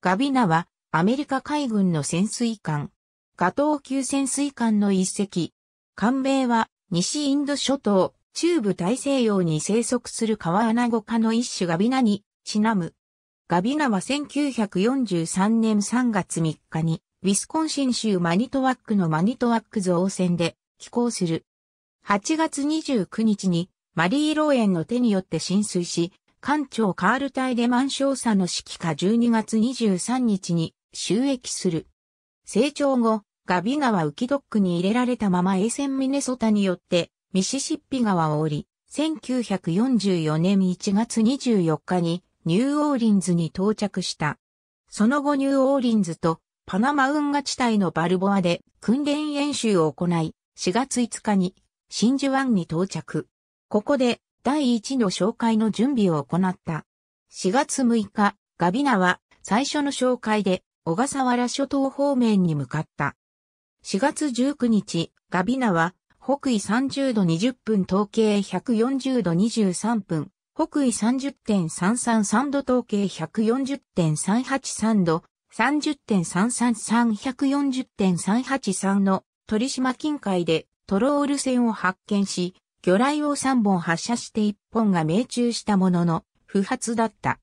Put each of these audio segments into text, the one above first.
ガビナは、アメリカ海軍の潜水艦。ガトー級潜水艦の一隻。艦名は、西インド諸島、中部大西洋に生息する川アナゴ科の一種ガビナに、ちなむ。ガビナは1943年3月3日に、ウィスコンシン州マニトワックのマニトワック造船で寄港する。8月29日にマリーローエンの手によって浸水し、艦長カール隊でマン少佐の指揮下12月23日に収益する。成長後、ガビ川浮きドックに入れられたままセン・ミネソタによってミシシッピ川を降り、1944年1月24日にニューオーリンズに到着した。その後ニューオーリンズとパナマ運河地帯のバルボアで訓練演習を行い、4月5日に真珠湾に到着。ここで第1の紹介の準備を行った。4月6日、ガビナは最初の紹介で小笠原諸島方面に向かった。4月19日、ガビナは北緯30度20分統計140度23分、北緯30.333度統計140.383度、30.333140.383の鳥島近海でトロール船を発見し、魚雷を3本発射して1本が命中したものの、不発だった。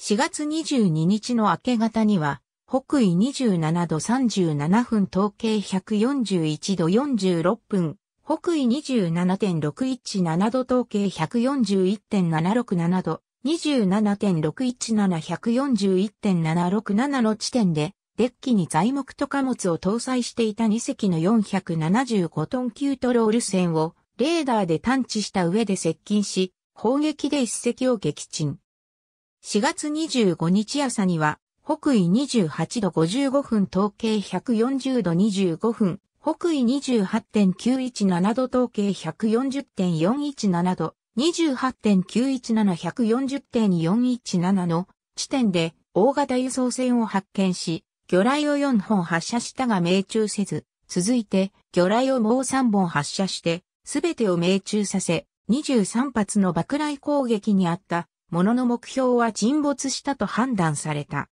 4月22日の明け方には、北緯27度37分統計141度46分、北緯27.617度統計141.767度、27.617141.767の地点で、デッキに材木と貨物を搭載していた2隻の475トン級トロール船をレーダーで探知した上で接近し、砲撃で一隻を撃沈。4月25日朝には、北緯28度55分統計140度25分、北緯28.917度統計140.417度、28.917140.417の地点で大型輸送船を発見し、魚雷を4本発射したが命中せず、続いて魚雷をもう3本発射してすべてを命中させ、23発の爆雷攻撃にあったものの目標は沈没したと判断された。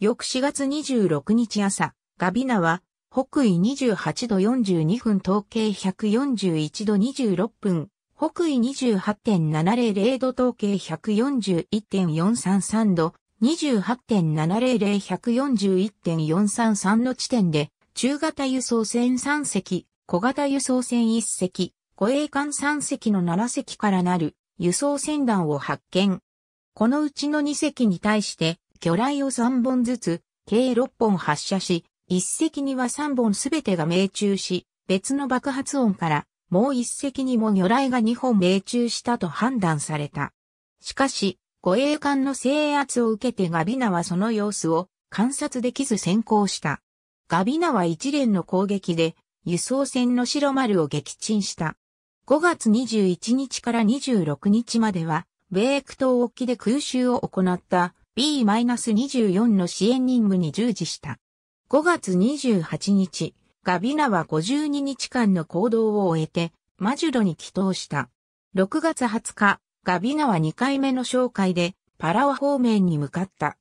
翌4月26日朝、ガビナは北緯28度42分統計141度26分、北緯28.700度統計141.433度、28.700-141.433の地点で、中型輸送船3隻、小型輸送船1隻、護衛艦3隻の7隻からなる輸送船団を発見。このうちの2隻に対して魚雷を3本ずつ、計6本発射し、1隻には3本すべてが命中し、別の爆発音からもう1隻にも魚雷が2本命中したと判断された。しかし、護衛艦の制圧を受けてガビナはその様子を観察できず先行した。ガビナは一連の攻撃で輸送船の白丸を撃沈した。5月21日から26日までは、米ク島沖で空襲を行った B-24 の支援任務に従事した。5月28日、ガビナは52日間の行動を終えて、マジュロに帰投した。6月20日、ガビナは2回目の紹介で、パラオ方面に向かった。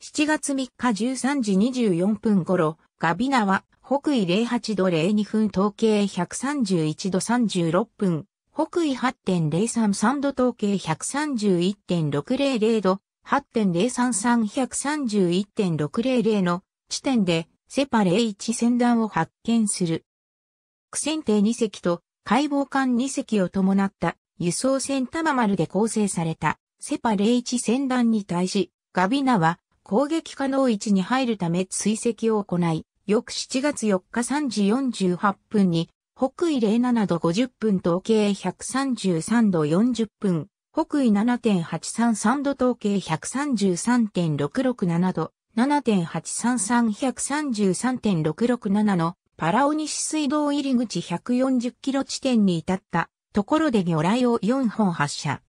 7月3日13時24分頃、ガビナは北緯08度02分統計131度36分、北緯8.033度統計131.600度、8.033131.600の地点でセパ0 1船団を発見する。苦戦艇2隻と解剖艦2隻を伴った輸送船玉丸で構成されたセパ0 1船団に対し、ガビナは攻撃可能位置に入るため追跡を行い、翌7月4日3時48分に、北緯07度50分統計133度40分、北緯7.833度統計133.667度、7.833133.667のパラオ西水道入り口140キロ地点に至ったところで魚雷を4本発射。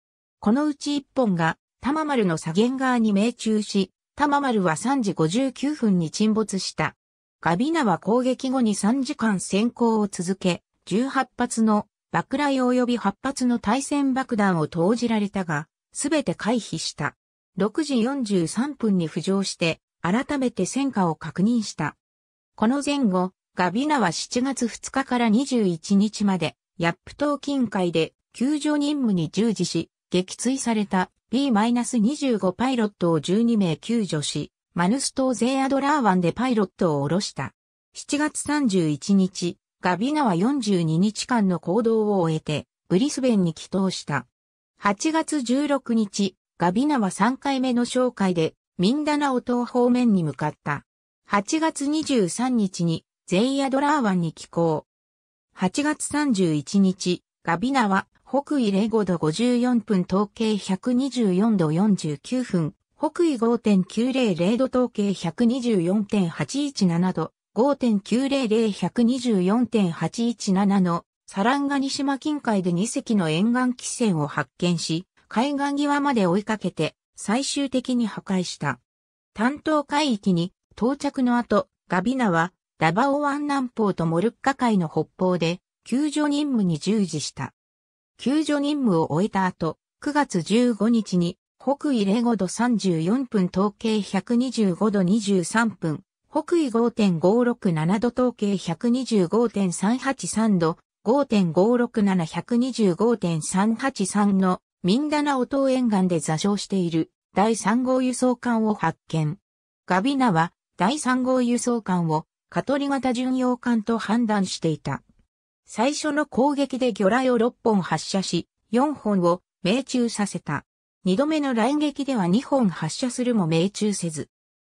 このうち1本が玉丸の左舷側に命中し、玉丸は3時59分に沈没した。ガビナは攻撃後に3時間先行を続け、18発の爆雷及び8発の対戦爆弾を投じられたが、すべて回避した。6時43分に浮上して、改めて戦果を確認した。この前後、ガビナは7月2日から21日まで、ヤップ島近海で救助任務に従事し、撃墜された B-25 パイロットを12名救助し、マヌス島ゼアドラー湾でパイロットを降ろした。7月31日、ガビナは42日間の行動を終えて、ブリスベンに帰島した。8月16日、ガビナは3回目の紹介で、ミンダナオ島方面に向かった。8月23日に、ゼイアドラー湾に寄港。8月31日、ガビナは、北緯0 5度54分統計124度49分、北緯5.900度統計124.817度、5.900124.817のサランガニ島近海で2隻の沿岸汽船を発見し、海岸際まで追いかけて最終的に破壊した。担当海域に到着の後、ガビナはダバオ湾南方とモルッカ海の北方で救助任務に従事した。救助任務を終えた後、9月15日に北緯05度34分統計125度23分、北緯5.567度統計125.383度、5.567125.383のミンダナオ島沿岸で座礁している第3号輸送艦を発見。ガビナは第3号輸送艦をカトリ型巡洋艦と判断していた。最初の攻撃で魚雷を6本発射し、4本を命中させた。二度目の来撃では二本発射するも命中せず。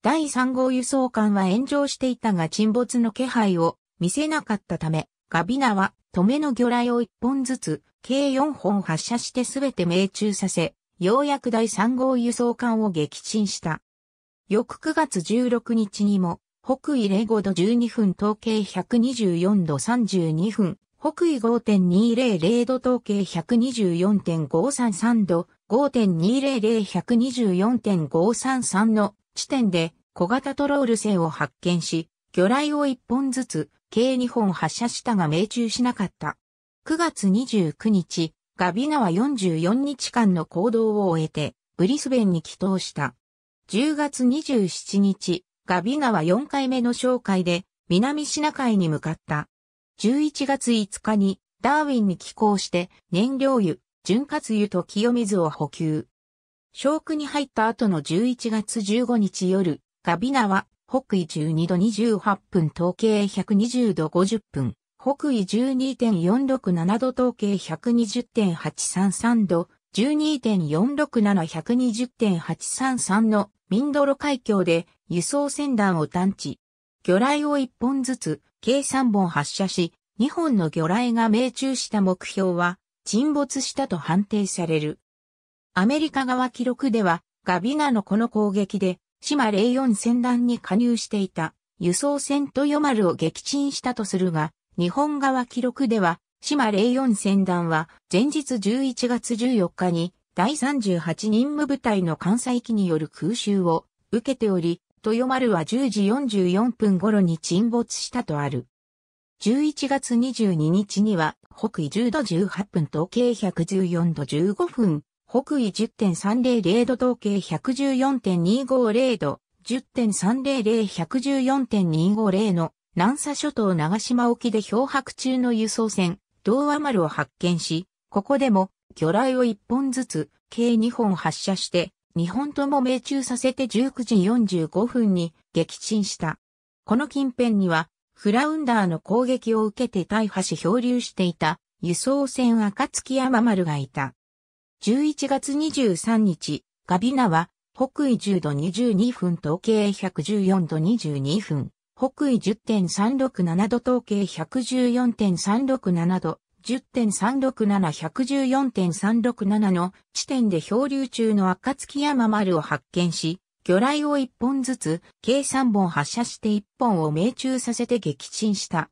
第三号輸送艦は炎上していたが沈没の気配を見せなかったため、ガビナは止めの魚雷を一本ずつ、計四本発射してすべて命中させ、ようやく第三号輸送艦を撃沈した。翌9月16日にも、北緯05度12分統計124度32分、北緯5.200度統計124.533度、5.200-124.533の地点で小型トロール船を発見し、魚雷を1本ずつ計2本発射したが命中しなかった。9月29日、ガビナは44日間の行動を終えて、ブリスベンに帰島した。10月27日、ガビナは4回目の紹介で、南シナ海に向かった。11月5日に、ダーウィンに寄港して、燃料油、潤滑油と清水を補給。小区に入った後の11月15日夜、ガビナは、北緯12度28分統計120度50分、北緯12.467度統計120.833度、12.467120.833のミンドロ海峡で輸送船団を探知。魚雷を1本ずつ、計3本発射し、2本の魚雷が命中した目標は、沈没したと判定される。アメリカ側記録では、ガビナのこの攻撃で、島04船団に加入していた輸送船マ丸を撃沈したとするが、日本側記録では、島04船団は前日11月14日に第38任務部隊の艦載機による空襲を受けており、豊丸は10時44分頃に沈没したとある。11月22日には、北緯10度18分東経114度15分、北緯10.300度東経114.250度、1 0 3 0 0 1 1 4 2 5 0の南沙諸島長島沖で漂白中の輸送船、童和丸を発見し、ここでも魚雷を1本ずつ、計2本発射して、2本とも命中させて19時45分に撃沈した。この近辺にはフラウンダーの攻撃を受けて大破し漂流していた輸送船暁山丸がいた。11月23日、ガビナは北緯10度22分東経114度22分、北緯10.367度東経114.367度、10.367114.367の地点で漂流中の暁山丸を発見し、魚雷を1本ずつ、計3本発射して1本を命中させて撃沈した。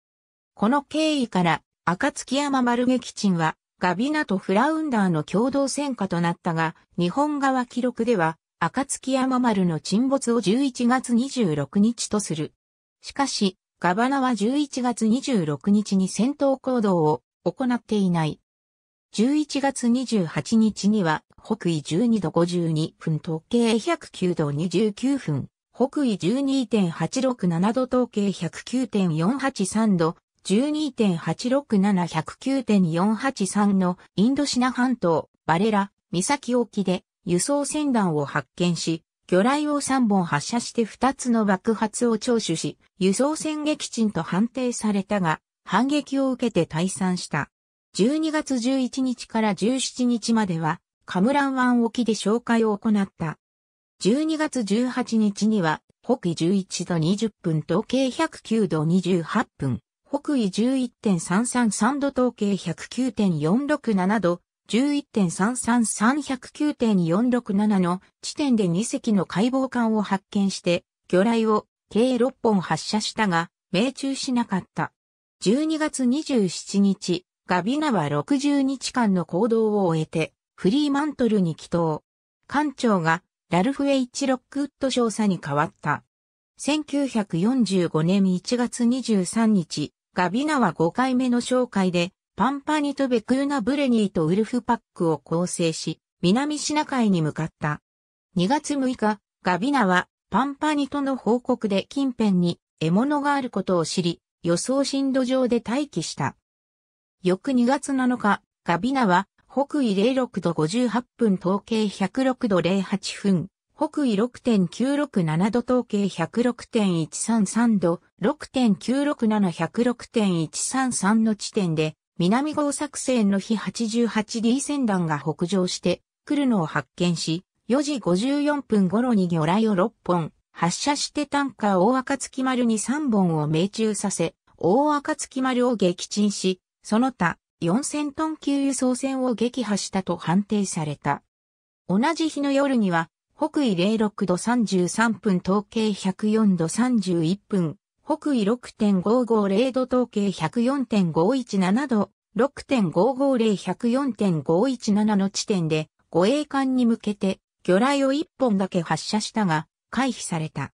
この経緯から、暁山丸撃沈は、ガビナとフラウンダーの共同戦果となったが、日本側記録では、暁山丸の沈没を11月26日とする。しかし、ガバナは11月26日に戦闘行動を行っていない。11月28日には、北緯12度52分時計109度29分、北緯12.867度東計109.483度、12.867109.483のインドシナ半島、バレラ、岬沖で輸送船団を発見し、魚雷を3本発射して2つの爆発を聴取し、輸送船撃沈と判定されたが、反撃を受けて退散した。12月11日から17日までは、カムラン湾沖で紹介を行った。12月18日には、北緯11度20分東経109度28分、北緯11.333度東経109.467度、11.333109.467の地点で2隻の解剖艦を発見して、魚雷を計6本発射したが、命中しなかった。12月27日、ガビナは60日間の行動を終えて、フリーマントルに帰投。艦長がラルフ・エイチ・ロックウッド少佐に変わった。1945年1月23日、ガビナは5回目の紹介で、パンパニとベクーナ・ブレニーとウルフパックを構成し、南シナ海に向かった。2月6日、ガビナはパンパニとの報告で近辺に獲物があることを知り、予想深度上で待機した。翌2月7日、ガビナは、北緯06度58分統計106度08分、北緯6.967度統計106.133度、6.967106.133の地点で、南号作戦の日 88D 戦団が北上して来るのを発見し、4時54分頃に魚雷を6本、発射してタンカー大赤月丸に3本を命中させ、大赤月丸を撃沈し、その他4000トン級輸送船を撃破したと判定された。同じ日の夜には、北緯06度33分統計104度31分、北緯6.550度統計104.517度、6.550104.517の地点で、護衛艦に向けて、魚雷を1本だけ発射したが、回避された。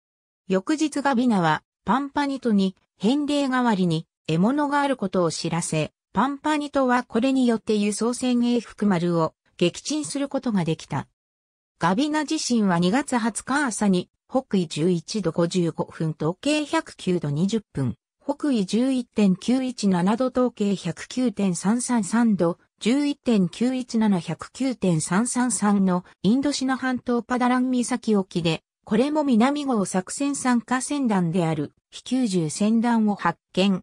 翌日ガビナは、パンパニトに、返礼代わりに、獲物があることを知らせ、パンパニトはこれによって輸送船含福丸を撃沈することができた。ガビナ自身は2月20日朝に北緯11度55分統計109度20分、北緯11.917度統計109.333度、11.917109.333のインドシナ半島パダラン岬沖で、これも南号作戦参加船団である非90船団を発見、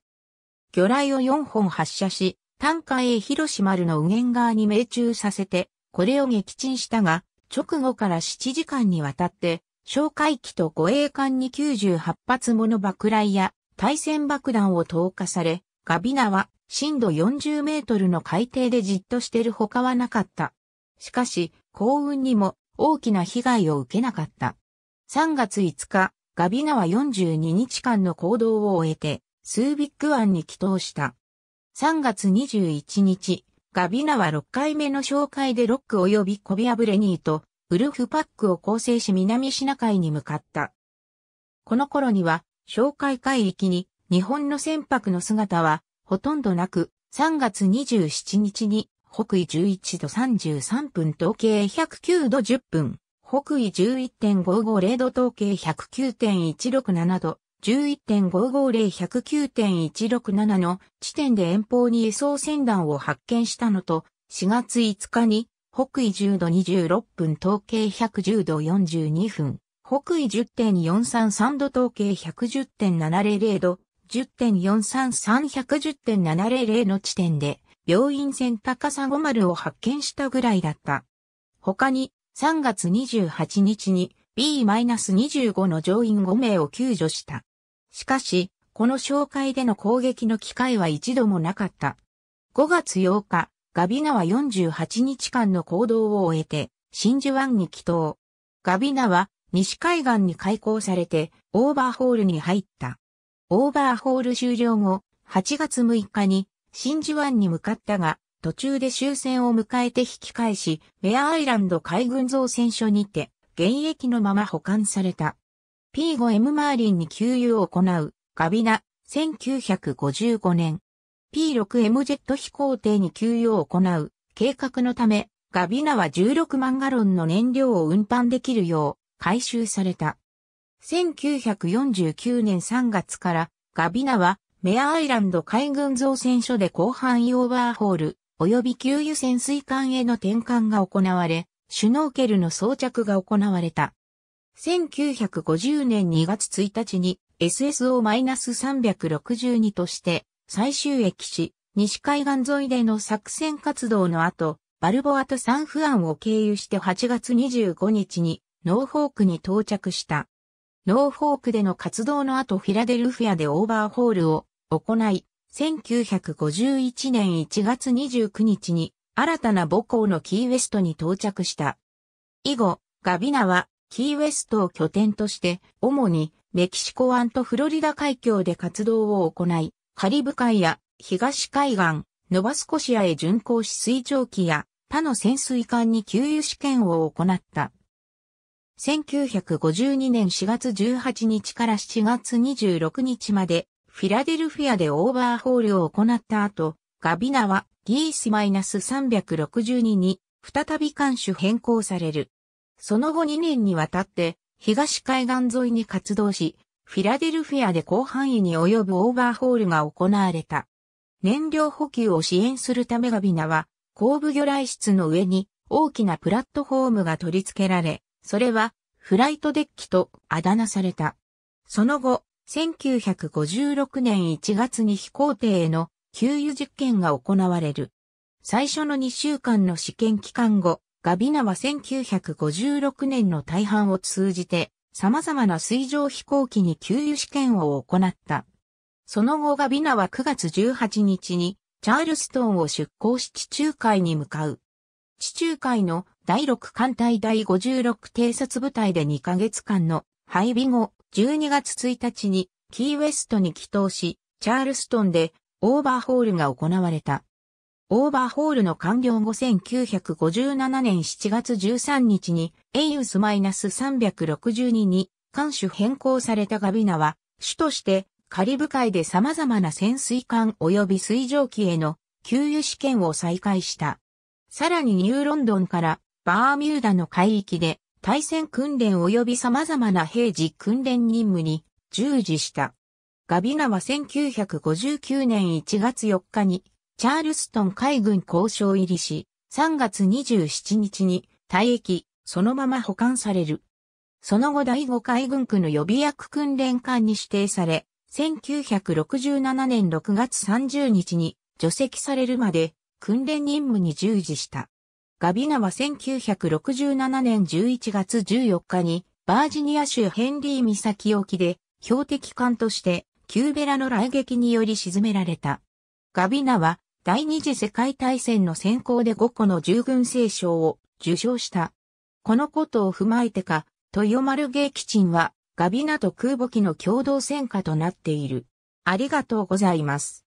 魚雷を4本発射し、カー A 広島るの右舷側に命中させて、これを撃沈したが、直後から7時間にわたって、哨戒機と護衛艦に98発もの爆雷や対戦爆弾を投下され、ガビナは深度40メートルの海底でじっとしてる他はなかった。しかし、幸運にも大きな被害を受けなかった。3月5日、ガビナは42日間の行動を終えて、スービック湾に帰投した。3月21日、ガビナは6回目の紹介でロック及びコビアブレニーとウルフパックを構成し南シナ海に向かった。この頃には、紹介海域に日本の船舶の姿はほとんどなく、3月27日に北緯11度33分統計109度10分、北緯11.550度統計109.167度、11.550-109.167の地点で遠方に輸送船団を発見したのと、4月5日に北緯10度26分統計110度42分、北緯10.433度統計110.700度、10.433110.700の地点で、病院船高砂丸を発見したぐらいだった。他に、3月28日に、B-25 の乗員5名を救助した。しかし、この紹介での攻撃の機会は一度もなかった。5月8日、ガビナは48日間の行動を終えて、真珠湾に帰島。ガビナは西海岸に開港されて、オーバーホールに入った。オーバーホール終了後、8月6日に真珠湾に向かったが、途中で終戦を迎えて引き返し、ウェアアイランド海軍造船所にて、現役のまま保管された。P5M マーリンに給油を行う、ガビナ、1955年。P6M ジェット飛行艇に給油を行う、計画のため、ガビナは16万ガロンの燃料を運搬できるよう、回収された。1949年3月から、ガビナは、メアアイランド海軍造船所で広範囲オーバーホール、及び給油潜水艦への転換が行われ、シュノーケルの装着が行われた。1950年2月1日に SSO-362 として最終駅し、西海岸沿いでの作戦活動の後、バルボアとサンフアンを経由して8月25日にノーフォークに到着した。ノーフォークでの活動の後フィラデルフィアでオーバーホールを行い、1951年1月29日に新たな母校のキーウェストに到着した。以後、ガビナはキーウェストを拠点として、主にメキシコ湾とフロリダ海峡で活動を行い、カリブ海や東海岸、ノバスコシアへ巡航し水蒸気や他の潜水艦に給油試験を行った。1952年4月18日から7月26日までフィラデルフィアでオーバーホールを行った後、ガビナはギース -362 に再び艦種変更される。その後2年にわたって東海岸沿いに活動し、フィラデルフィアで広範囲に及ぶオーバーホールが行われた。燃料補給を支援するためガビナは、後部魚雷室の上に大きなプラットフォームが取り付けられ、それはフライトデッキとあだ名された。その後、1956年1月に飛行艇への給油実験が行われる。最初の2週間の試験期間後、ガビナは1956年の大半を通じて、様々な水上飛行機に給油試験を行った。その後ガビナは9月18日に、チャールストンを出港し地中海に向かう。地中海の第6艦隊第56偵察部隊で2ヶ月間の配備後、12月1日にキーウェストに帰投し、チャールストンでオーバーホールが行われた。オーバーホールの完了後1957年7月13日にエイウスマイナス3 6 2に艦種変更されたガビナは、主としてカリブ海で様々な潜水艦及び水蒸気への給油試験を再開した。さらにニューロンドンからバーミューダの海域で対戦訓練及び様々な平時訓練任務に従事した。ガビナは1959年1月4日にチャールストン海軍交渉入りし、3月27日に退役、そのまま保管される。その後第5海軍区の予備役訓練艦に指定され、1967年6月30日に除籍されるまで訓練任務に従事した。ガビナは1967年11月14日にバージニア州ヘンリー岬沖で標的艦としてキューベラの雷撃により沈められた。ガビナは第二次世界大戦の先行で5個の従軍聖賞を受賞した。このことを踏まえてか、豊丸キチンはガビナと空母機の共同戦果となっている。ありがとうございます。